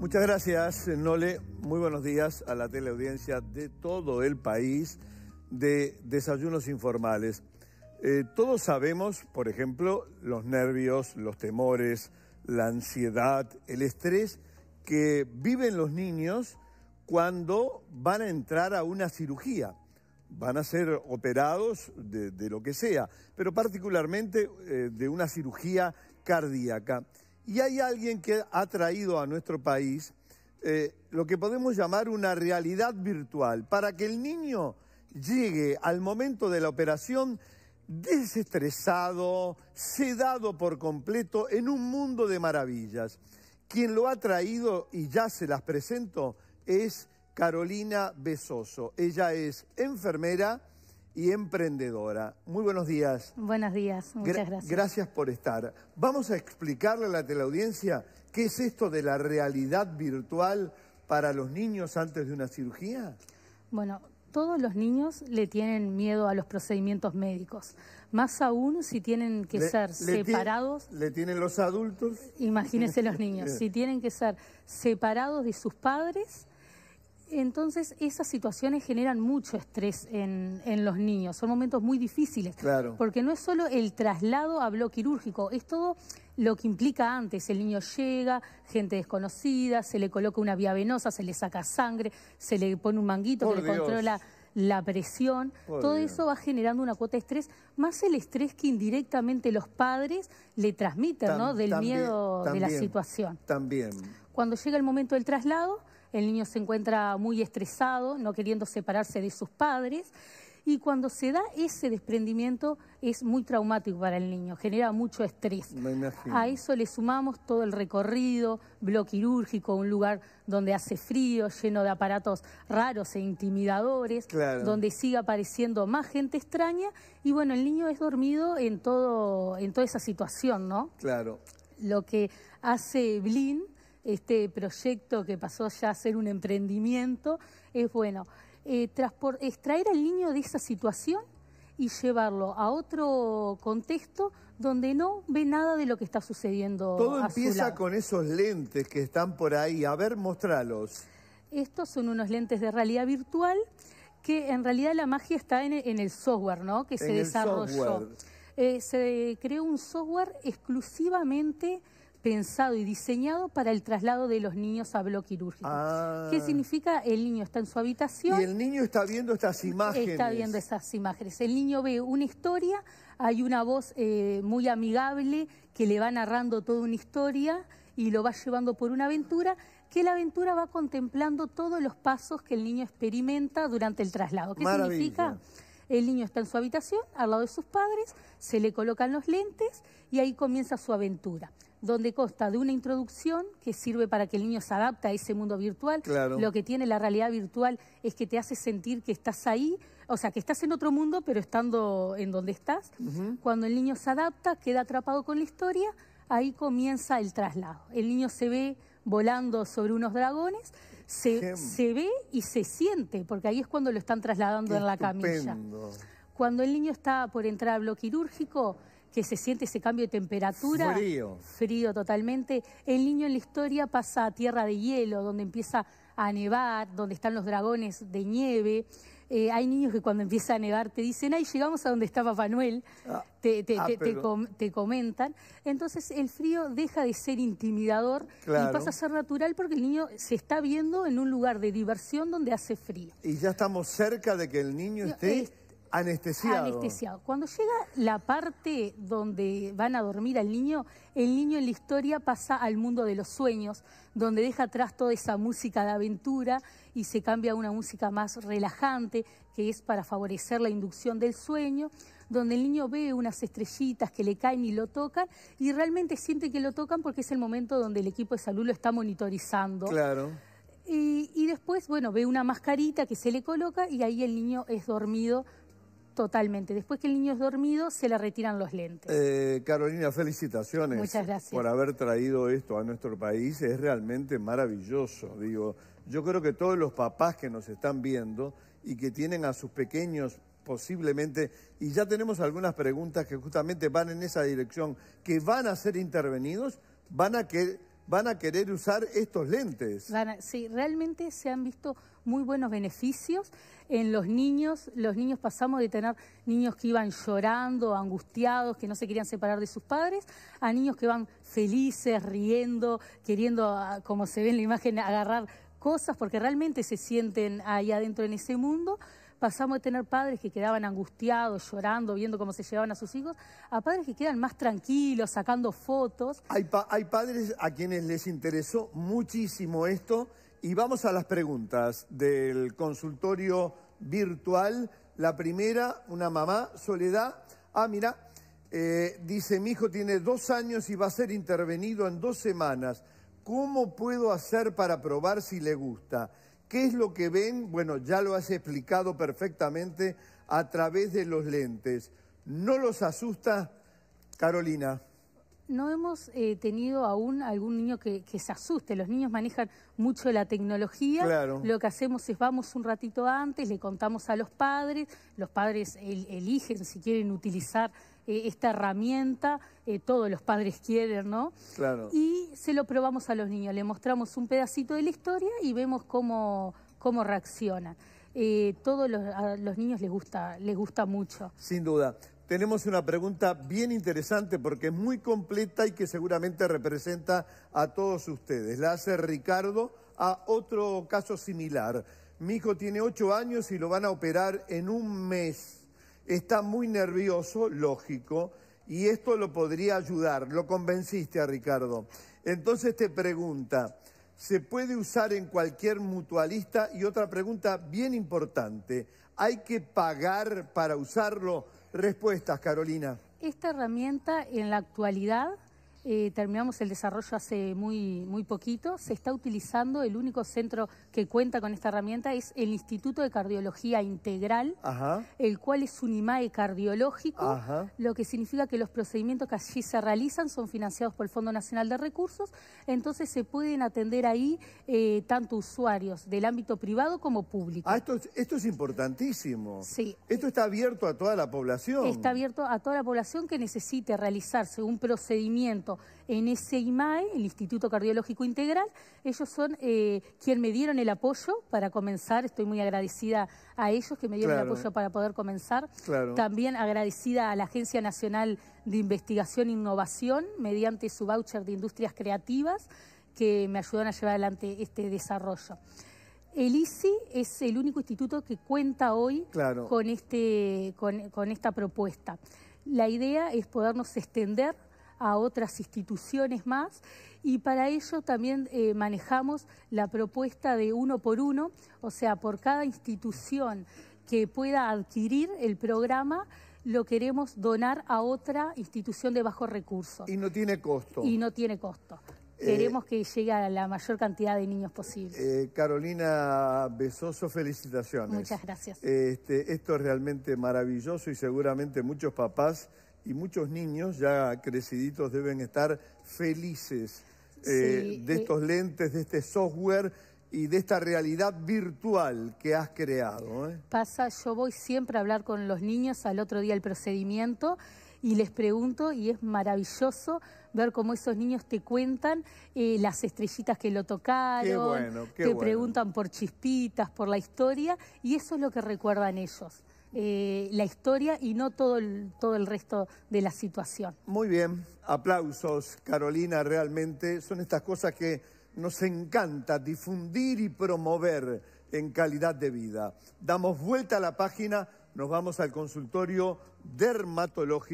Muchas gracias, Nole. Muy buenos días a la teleaudiencia de todo el país de desayunos informales. Eh, todos sabemos, por ejemplo, los nervios, los temores, la ansiedad, el estrés que viven los niños cuando van a entrar a una cirugía. Van a ser operados de, lo que sea, pero particularmente eh, de una cirugía cardíaca. Y hay alguien que ha traído a nuestro país eh, lo que podemos llamar una realidad virtual, para que el niño llegue al momento de la operación desestresado, sedado por completo en un mundo de maravillas. Quien lo ha traído y ya se las presento es Carolina Besoso. Ella es enfermera y emprendedora. Muy buenos días. Buenos días, muchas gracias. Gracias por estar. Vamos a explicarle a la teleaudiencia qué es esto de la realidad virtual para los niños antes de una cirugía. Bueno, todos los niños le tienen miedo a los procedimientos médicos, más aún si tienen que ser separados. ¿Le tienen los adultos? Imagínense los niños, si tienen que ser separados de sus padres entonces esas situaciones generan mucho estrés en, los niños, son momentos muy difíciles, claro. porque no es solo el traslado a bloque quirúrgico, es todo lo que implica antes, el niño llega, gente desconocida, se le coloca una vía venosa, se le saca sangre, se le pone un manguito que le controla la presión, todo eso va generando una cuota de estrés, más el estrés que indirectamente los padres le transmiten, ¿no? Del miedo de la situación. También. Cuando llega el momento del traslado, el niño se encuentra muy estresado, no queriendo separarse de sus padres. Y cuando se da ese desprendimiento es muy traumático para el niño, genera mucho estrés. A eso le sumamos todo el recorrido, bloque quirúrgico, un lugar donde hace frío, lleno de aparatos raros e intimidadores, donde sigue apareciendo más gente extraña y bueno, el niño es dormido en todo en toda esa situación, ¿no? Claro. Lo que hace Blin este proyecto que pasó ya a ser un emprendimiento, es bueno, eh, extraer al niño de esa situación y llevarlo a otro contexto donde no ve nada de lo que está sucediendo. Todo empieza con esos lentes que están por ahí. A ver, mostralos. Estos son unos lentes de realidad virtual que en realidad la magia está en, el software, ¿no? Que se desarrolló. Eh, se creó un software exclusivamente pensado y diseñado para el traslado de los niños a bloque quirúrgico. Ah. ¿Qué significa? El niño está en su habitación. Y el niño está viendo estas imágenes. Está viendo esas imágenes. El niño ve una historia, hay una voz eh, muy amigable que le va narrando toda una historia y lo va llevando por una aventura que la aventura va contemplando todos los pasos que el niño experimenta durante el traslado. ¿Qué significa? El niño está en su habitación, al lado de sus padres, se le colocan los lentes y ahí comienza su aventura donde consta de una introducción que sirve para que el niño se adapte a ese mundo virtual. Lo que tiene la realidad virtual es que te hace sentir que estás ahí, o sea, que estás en otro mundo, pero estando en donde estás. Cuando el niño se adapta, queda atrapado con la historia, ahí comienza el traslado. El niño se ve volando sobre unos dragones se, se ve y se siente, porque ahí es cuando lo están trasladando en la camilla. Cuando el niño está por entrar a bloque quirúrgico, que se siente ese cambio de temperatura. Frío. Frío totalmente. El niño en la historia pasa a tierra de hielo, donde empieza a nevar, donde están los dragones de nieve. Eh, hay niños que cuando empieza a nevar te dicen, ay, llegamos a donde está Papá Noel, ah. Ah, te, comentan. Entonces el frío deja de ser intimidador y pasa a ser natural porque el niño se está viendo en un lugar de diversión donde hace frío. Y ya estamos cerca de que el niño esté... Anestesiado. Anestesiado. Cuando llega la parte donde van a dormir al niño, el niño en la historia pasa al mundo de los sueños, donde deja atrás toda esa música de aventura y se cambia a una música más relajante, que es para favorecer la inducción del sueño, donde el niño ve unas estrellitas que le caen y lo tocan, y realmente siente que lo tocan porque es el momento donde el equipo de salud lo está monitorizando. Claro. Y, y después, bueno, ve una mascarita que se le coloca y ahí el niño es dormido Totalmente. Después que el niño es dormido, se le retiran los lentes. Eh, Carolina, felicitaciones. Por haber traído esto a nuestro país. Es realmente maravilloso. Digo, yo creo que todos los papás que nos están viendo y que tienen a sus pequeños posiblemente, y ya tenemos algunas preguntas que justamente van en esa dirección, que van a ser intervenidos, van a que van a querer usar estos lentes. sí, realmente se han visto muy buenos beneficios en los niños. Los niños pasamos de tener niños que iban llorando, angustiados, que no se querían separar de sus padres, a niños que van felices, riendo, queriendo, ah, como se ve en la imagen, agarrar cosas porque realmente se sienten ahí adentro en ese mundo pasamos de tener padres que quedaban angustiados, llorando, viendo cómo se llevaban a sus hijos, a padres que quedan más tranquilos, sacando fotos. Hay, padres a quienes les interesó muchísimo esto y vamos a las preguntas del consultorio virtual. La primera, una mamá, Soledad. Ah, mira, eh, dice, mi hijo tiene dos años y va a ser intervenido en dos semanas. ¿Cómo puedo hacer para probar si le gusta? ¿Qué es lo que ven? Bueno, ya lo has explicado perfectamente a través de los lentes. ¿No los asusta, Carolina? No hemos eh, tenido aún algún niño que, se asuste. Los niños manejan mucho la tecnología. Claro. Lo que hacemos es vamos un ratito antes, le contamos a los padres, los padres eligen si quieren utilizar eh, esta herramienta, eh, todos los padres quieren, ¿no? Claro. Y se lo probamos a los niños, le mostramos un pedacito de la historia y vemos cómo, cómo reaccionan. Eh, todos los, los niños les gusta, les gusta mucho. Sin duda. Tenemos una pregunta bien interesante porque es muy completa y que seguramente representa a todos ustedes. La hace Ricardo a otro caso similar. Mi hijo tiene ocho años y lo van a operar en un mes. Está muy nervioso, lógico, y esto lo podría ayudar. Lo convenciste a Ricardo. Entonces te pregunta, ¿se puede usar en cualquier mutualista? Y otra pregunta bien importante, ¿hay que pagar para usarlo? Respuestas, Carolina. Esta herramienta en la actualidad eh, terminamos el desarrollo hace muy, muy poquito. Se está utilizando, el único centro que cuenta con esta herramienta es el Instituto de Cardiología Integral, el cual es un IMAE cardiológico, lo que significa que los procedimientos que allí se realizan son financiados por el Fondo Nacional de Recursos, entonces se pueden atender ahí eh, tanto usuarios del ámbito privado como público. Ah, esto, es, esto es importantísimo. Sí. Esto está abierto a toda la población. Está abierto a toda la población que necesite realizarse un procedimiento en ese IMAE, el Instituto Cardiológico Integral, ellos son eh, quienes me dieron el apoyo para comenzar. Estoy muy agradecida a ellos que me dieron el apoyo para poder comenzar. También agradecida a la Agencia Nacional de Investigación e Innovación mediante su voucher de industrias creativas que me ayudaron a llevar adelante este desarrollo. El ICI es el único instituto que cuenta hoy este, con esta propuesta. La idea es podernos extender a otras instituciones más y para ello también eh, manejamos la propuesta de uno por uno, o sea, por cada institución que pueda adquirir el programa lo queremos donar a otra institución de bajos recursos. Y no tiene costo. Y no tiene costo. Eh, queremos que llegue a la mayor cantidad de niños posible. Eh, Carolina Besoso, felicitaciones. Muchas gracias. Este, esto es realmente maravilloso y seguramente muchos papás y muchos niños ya creciditos deben estar felices eh, de eh, estos lentes, de este software y de esta realidad virtual que has creado. ¿eh? Pasa, yo voy siempre a hablar con los niños al otro día el procedimiento y les pregunto y es maravilloso ver cómo esos niños te cuentan las estrellitas que lo tocaron, te preguntan por chispitas, por la historia y eso es lo que recuerdan ellos. Eh, la historia y no todo todo el resto de la situación. Muy bien, aplausos, Carolina, realmente son estas cosas que nos encanta difundir y promover en calidad de vida. Damos vuelta a la página, nos vamos al consultorio dermatológico.